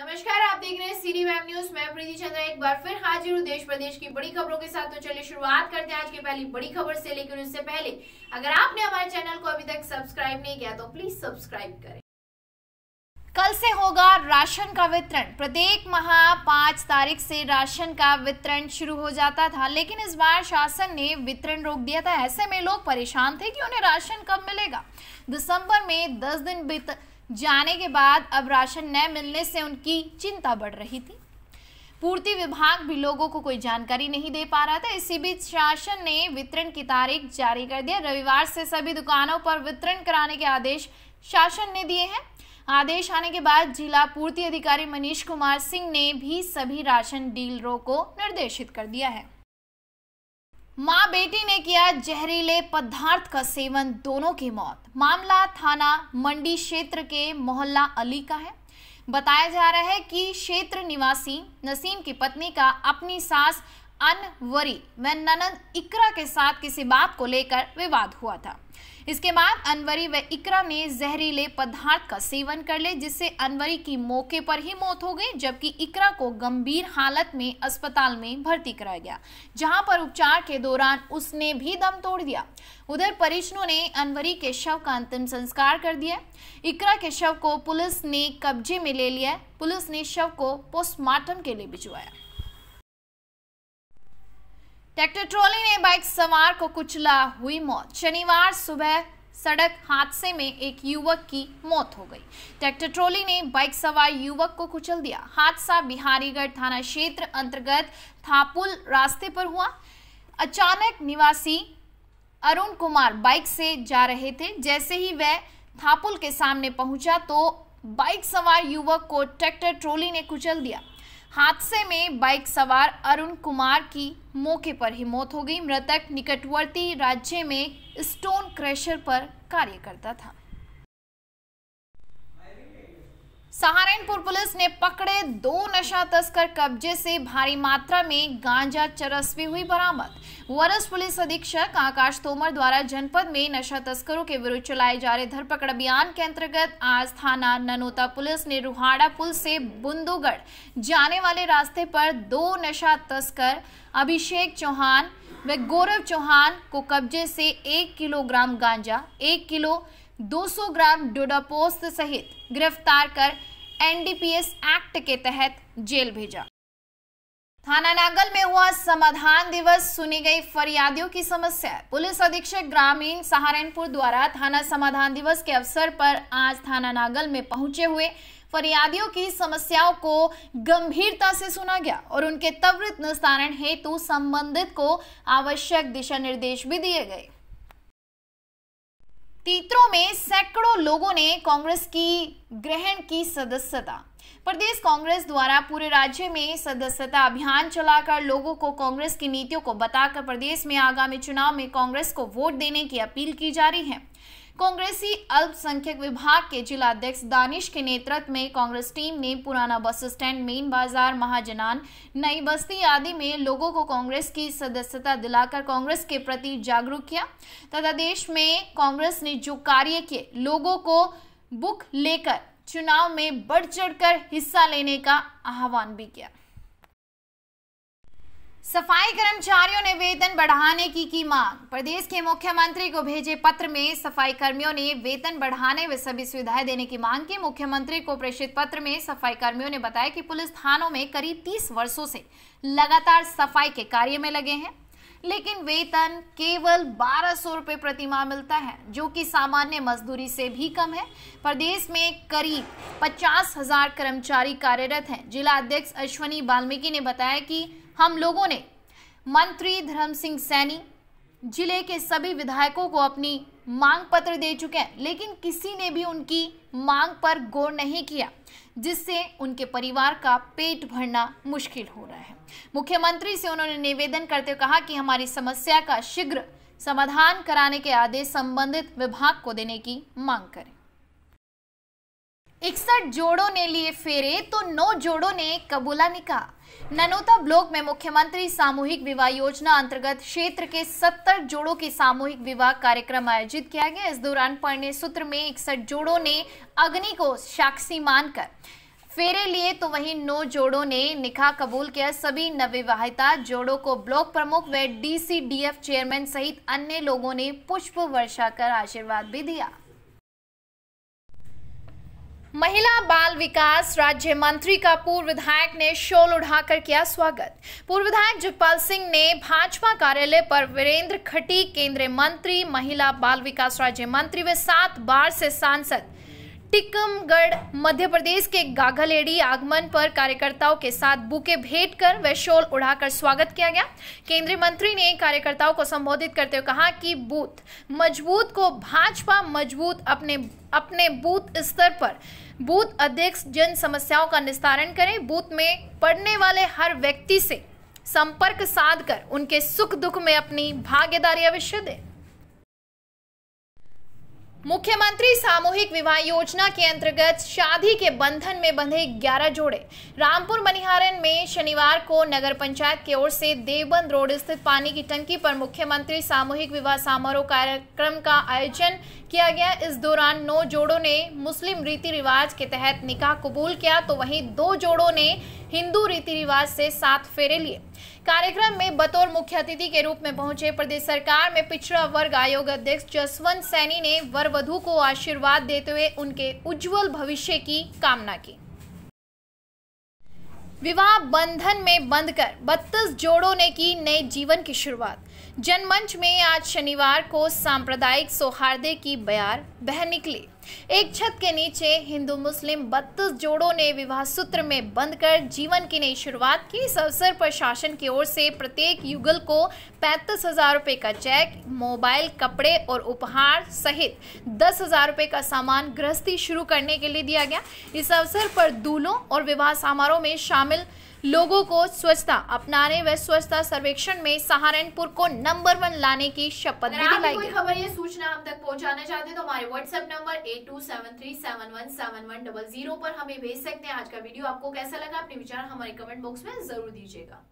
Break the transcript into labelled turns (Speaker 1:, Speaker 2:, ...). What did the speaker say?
Speaker 1: नमस्कार आप देख रहे हैं सीरी मैम न्यूज मैं प्रीति चंद्रा एक बार फिर हाजिर हूँ देश प्रदेश की बड़ी खबरों के साथ तो चलिए शुरुआत करते हैं आज की पहली बड़ी खबर से लेकिन उससे पहले अगर आपने हमारे चैनल को अभी तक सब्सक्राइब नहीं किया तो प्लीज सब्सक्राइब करें कल से होगा राशन का वितरण प्रत्येक माह पाँच तारीख से राशन का वितरण शुरू हो जाता था लेकिन इस बार शासन ने वितरण रोक दिया था ऐसे में लोग परेशान थे कि उन्हें राशन कब मिलेगा दिसंबर में दस दिन बीत जाने के बाद अब राशन न मिलने से उनकी चिंता बढ़ रही थी पूर्ति विभाग भी लोगों को कोई जानकारी नहीं दे पा रहा था इसी बीच शासन ने वितरण की तारीख जारी कर दिया रविवार से सभी दुकानों पर वितरण कराने के आदेश शासन ने दिए हैं आदेश आने के बाद जिला पूर्ति अधिकारी मनीष कुमार सिंह ने भी सभी राशन डीलरों को निर्देशित कर दिया है मां बेटी ने किया जहरीले पदार्थ का सेवन दोनों की मौत मामला थाना मंडी क्षेत्र के मोहल्ला अली का है बताया जा रहा है कि क्षेत्र निवासी नसीम की पत्नी का अपनी सास अनवरी व ननद इकरा के साथ किसी बात को लेकर विवाद हुआ था इसके बाद अनवरी व इकरा ने जहरीले पदार्थ का सेवन कर ले जिससे अनवरी की मौके पर ही मौत हो गई जबकि इकरा को गंभीर हालत में अस्पताल में भर्ती कराया गया जहां पर उपचार के दौरान उसने भी दम तोड़ दिया उधर परिजनों ने अनवरी के शव का अंतिम संस्कार कर दिया इकरा के शव को पुलिस ने कब्जे में ले लिया पुलिस ने शव को पोस्टमार्टम के लिए भिजवाया ट्रैक्टर ट्रॉली ने बाइक सवार को कुचला हुई मौत शनिवार सुबह सड़क हादसे में एक युवक की मौत हो गई ट्रैक्टर ट्रॉली ने बाइक सवार युवक को कुचल दिया हादसा बिहारीगढ़ थाना क्षेत्र अंतर्गत थापुल रास्ते पर हुआ अचानक निवासी अरुण कुमार बाइक से जा रहे थे जैसे ही वह थापुल के सामने पहुंचा तो बाइक सवार युवक को ट्रैक्टर ट्रॉली ने कुचल दिया हादसे में बाइक सवार अरुण कुमार की मौके पर ही मौत हो गई मृतक निकटवर्ती राज्य में स्टोन क्रेशर पर कार्य करता था सहारनपुर पुलिस ने पकड़े दो नशा तस्कर कब्जे से भारी मात्रा में गांजा भी हुई बरामद वरिष्ठ पुलिस अधीक्षक आकाश तोमर द्वारा जनपद में नशा तस्करों के विरुद्ध चलाए जा रहे धरपकड़ अभियान के अंतर्गत आज थाना ननोता पुलिस ने रुहाड़ा पुल से बुंदूगढ़ जाने वाले रास्ते पर दो नशा तस्कर अभिषेक चौहान व गौरव चौहान को कब्जे से एक किलोग्राम गांजा एक किलो 200 ग्राम डोडापोस्ट सहित गिरफ्तार कर एनडीपीएस एक्ट के तहत जेल भेजा थाना नागल में हुआ समाधान दिवस सुनी गई फरियादियों की समस्या पुलिस अधीक्षक ग्रामीण सहारनपुर द्वारा थाना समाधान दिवस के अवसर पर आज थाना नागल में पहुंचे हुए फरियादियों की समस्याओं को गंभीरता से सुना गया और उनके त्वरित निस्तारण हेतु संबंधित को आवश्यक दिशा निर्देश भी दिए गए तीतरों में सैकड़ों लोगों ने कांग्रेस की ग्रहण की सदस्यता प्रदेश कांग्रेस द्वारा पूरे राज्य में सदस्यता अभियान चलाकर लोगों को कांग्रेस की नीतियों को बताकर प्रदेश में आगामी चुनाव में कांग्रेस को वोट देने की अपील की जा रही है कांग्रेसी अल्पसंख्यक विभाग के जिलाध्यक्ष दानिश के नेतृत्व में कांग्रेस टीम ने पुराना बस स्टैंड मेन बाजार महाजनान नई बस्ती आदि में लोगों को कांग्रेस की सदस्यता दिलाकर कांग्रेस के प्रति जागरूक किया तथा देश में कांग्रेस ने जो कार्य किए लोगों को बुक लेकर चुनाव में बढ़ चढ़कर हिस्सा लेने का आह्वान भी किया सफाई कर्मचारियों ने वेतन बढ़ाने की की मांग प्रदेश के मुख्यमंत्री को भेजे पत्र में सफाई कर्मियों ने वेतन बढ़ाने व सभी सुविधाएं देने की मांग की मुख्यमंत्री को प्रेषित पत्र में सफाई कर्मियों ने बताया कि पुलिस थानों में करीब 30 वर्षों से लगातार सफाई के कार्य में लगे हैं लेकिन वेतन केवल बारह सौ रुपये प्रति माह मिलता है जो कि सामान्य मजदूरी से भी कम है प्रदेश में करीब पचास हजार कर्मचारी कार्यरत हैं जिला अध्यक्ष अश्वनी वाल्मीकि ने बताया कि हम लोगों ने मंत्री धर्म सिंह सैनी जिले के सभी विधायकों को अपनी मांग पत्र दे चुके हैं लेकिन किसी ने भी उनकी मांग पर गौर नहीं किया जिससे उनके परिवार का पेट भरना मुश्किल हो रहा है मुख्यमंत्री से उन्होंने निवेदन करते हुए कहा कि हमारी समस्या का शीघ्र समाधान कराने के आदेश संबंधित विभाग को देने की मांग करें इकसठ जोड़ों ने लिए फेरे तो नौ जोड़ों ने कबूला निकाह ननोता ब्लॉक में मुख्यमंत्री सामूहिक विवाह योजना अंतर्गत क्षेत्र के 70 जोड़ों के सामूहिक विवाह कार्यक्रम आयोजित किया गया इस दौरान पढ़ने सूत्र में इकसठ जोड़ों ने अग्नि को साक्षी मानकर फेरे लिए तो वहीं नौ जोड़ों ने निकाह कबूल किया सभी नवविवाहिता जोड़ों को ब्लॉक प्रमुख व डीसीडीएफ चेयरमैन सहित अन्य लोगों ने पुष्प वर्षा कर आशीर्वाद भी दिया महिला बाल विकास राज्य मंत्री का पूर्व विधायक ने शोल उड़ाकर किया स्वागत पूर्व विधायक जगपाल सिंह ने भाजपा कार्यालय पर वीरेंद्र खटी केंद्रीय मंत्री महिला बाल विकास राज्य मंत्री व सात बार से सांसद टिकमगढ़ मध्य प्रदेश के गाघालेडी आगमन पर कार्यकर्ताओं के साथ बुके भेंट कर व शोल उड़ाकर स्वागत किया गया केंद्रीय मंत्री ने कार्यकर्ताओं को संबोधित करते हुए कहा कि बूथ मजबूत को भाजपा मजबूत अपने अपने बूथ स्तर पर बूथ अध्यक्ष जन समस्याओं का निस्तारण करें बूथ में पढ़ने वाले हर व्यक्ति से संपर्क साध कर उनके सुख दुख में अपनी भागीदारी अवश्य दें मुख्यमंत्री सामूहिक विवाह योजना के अंतर्गत शादी के बंधन में बंधे 11 जोड़े रामपुर मनिहारन में शनिवार को नगर पंचायत की ओर से देवबंद रोड स्थित पानी की टंकी पर मुख्यमंत्री सामूहिक विवाह समारोह कार्यक्रम का आयोजन किया गया इस दौरान नौ जोड़ों ने मुस्लिम रीति रिवाज के तहत निकाह कबूल किया तो वही दो जोड़ों ने हिंदू रीति रिवाज से सात फेरे लिए कार्यक्रम में बतौर मुख्य अतिथि के रूप में पहुंचे प्रदेश सरकार में पिछड़ा वर्ग आयोग अध्यक्ष जसवंत सैनी ने वर वधु को आशीर्वाद देते हुए उनके उज्जवल भविष्य की कामना की विवाह बंधन में बंद कर बत्तीस जोड़ों ने की नए जीवन की शुरुआत जनमंच में आज शनिवार को सांप्रदायिक सौहार्दे की बयार बह निकली एक छत के नीचे हिंदू मुस्लिम बत्तीस जोड़ों ने विवाह सूत्र में बंद कर जीवन की नई शुरुआत की इस अवसर पर शासन की ओर से प्रत्येक युगल को पैंतीस हजार रूपए का चेक मोबाइल कपड़े और उपहार सहित दस हजार रूपए का सामान गृहस्थी शुरू करने के लिए दिया गया इस अवसर पर दूल्हों और विवाह समारोह में शामिल लोगों को स्वच्छता अपनाने व स्वच्छता सर्वेक्षण में सहारनपुर को नंबर वन लाने की शपथ भी दिलाई गई खबर या सूचना हम तक पहुंचाना चाहते हैं तो हमारे WhatsApp number eight two seven three seven one seven one double zero पर हमें भेज सकते हैं आज का वीडियो आपको कैसा लगा अपने विचार हमारे कमेंट बॉक्स में जरूर दीजिएगा